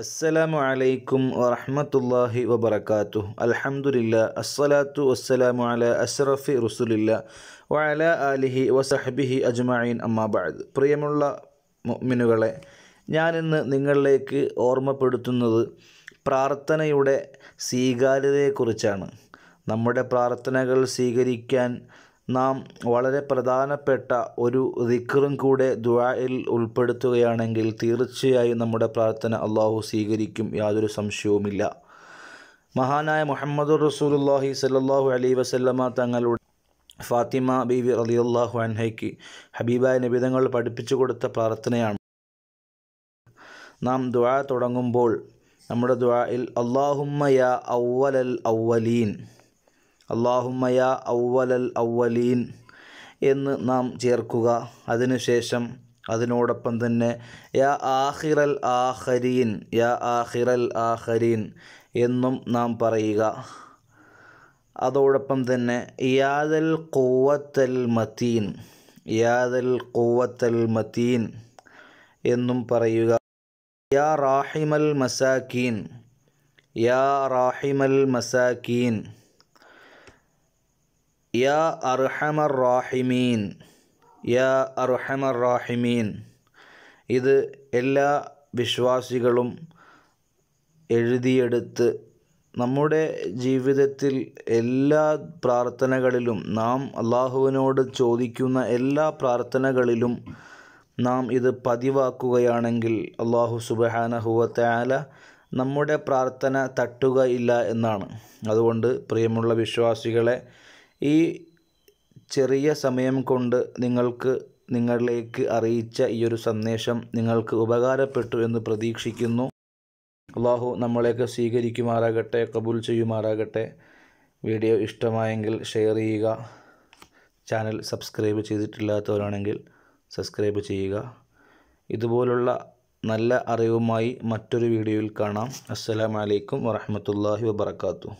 അസ്സലാമു അലൈക്കും വറഹമത്തല്ലാഹി വബർക്കാത്തു അൽഹമുല്ല അസ്സലാത്തു വസ്സലാമു അല അസ്റഫി റുസുലില്ല വഅല ആലിഹി വസഹബിഹി അജ്മഈൻ അമ്മാബാദ് പ്രിയമുള്ള മുഅ്മിനുകളെ ഞാനിന്ന് നിങ്ങളിലേക്ക് ഓർമ്മപ്പെടുത്തുന്നത് പ്രാർത്ഥനയുടെ സ്വീകാര്യതയെക്കുറിച്ചാണ് നമ്മുടെ പ്രാർത്ഥനകൾ സ്വീകരിക്കാൻ നാം വളരെ പ്രധാനപ്പെട്ട ഒരു ദിക്റും കൂടെ ദുആയിൽ ഉൾപ്പെടുത്തുകയാണെങ്കിൽ തീർച്ചയായും നമ്മുടെ പ്രാർത്ഥന അള്ളാഹു സ്വീകരിക്കും യാതൊരു സംശയവുമില്ല മഹാനായ മുഹമ്മദ് റസൂലുല്ലാഹി സല്ലാഹു അലൈ വസല്ലമ തങ്ങളുടെ ഫാത്തിമ ബീവി അള്ളാഹു അൻഹയ്ക്ക് ഹബീബായ നിബിധങ്ങൾ പഠിപ്പിച്ചു കൊടുത്ത പ്രാർത്ഥനയാണ് നാം ദുആ തുടങ്ങുമ്പോൾ നമ്മുടെ ദുആയിൽ അള്ളാഹുമ്മ യാ അവ്വലൽ അവ്വലീൻ അള്ളാഹുമ്മയ ഔവലൽ ഔവലീൻ എന്ന് നാം ചേർക്കുക അതിനുശേഷം അതിനോടൊപ്പം തന്നെ യാ ആഹിറൽ ആഹരീൻ യാ ആഹിറൽ ആഹരീൻ എന്നും നാം പറയുക അതോടൊപ്പം തന്നെ യാദൽ കൂവത്തൽ മത്തീൻ യാദൽ കൂവത്തൽ മത്തീൻ എന്നും പറയുക യാ റാഹിമൽ മസാക്കീൻ യാ റാഹിമൽ മസാക്കീൻ യാ അർഹമർ റാഹിമീൻ യാ അർഹമർ റാഹിമീൻ ഇത് എല്ലാ വിശ്വാസികളും എഴുതിയെടുത്ത് നമ്മുടെ ജീവിതത്തിൽ എല്ലാ പ്രാർത്ഥനകളിലും നാം അള്ളാഹുവിനോട് ചോദിക്കുന്ന എല്ലാ പ്രാർത്ഥനകളിലും നാം ഇത് പതിവാക്കുകയാണെങ്കിൽ അള്ളാഹു സുബഹാനഹുവത്തായാല നമ്മുടെ പ്രാർത്ഥന തട്ടുകയില്ല എന്നാണ് അതുകൊണ്ട് പ്രിയമുള്ള വിശ്വാസികളെ ഈ ചെറിയ സമയം കൊണ്ട് നിങ്ങൾക്ക് നിങ്ങളിലേക്ക് അറിയിച്ച ഈ ഒരു സന്ദേശം നിങ്ങൾക്ക് ഉപകാരപ്പെട്ടു എന്ന് പ്രതീക്ഷിക്കുന്നു അള്ളാഹു നമ്മളെയൊക്കെ സ്വീകരിക്കുമാറാകട്ടെ കബൂൽ ചെയ്യുമാറാകട്ടെ വീഡിയോ ഇഷ്ടമായെങ്കിൽ ഷെയർ ചെയ്യുക ചാനൽ സബ്സ്ക്രൈബ് ചെയ്തിട്ടില്ലാത്തവരാണെങ്കിൽ സബ്സ്ക്രൈബ് ചെയ്യുക ഇതുപോലുള്ള നല്ല അറിവുമായി മറ്റൊരു വീഡിയോയിൽ കാണാം അസ്സലാമലൈക്കും വറഹമത്തല്ലാഹി വബർക്കാത്തു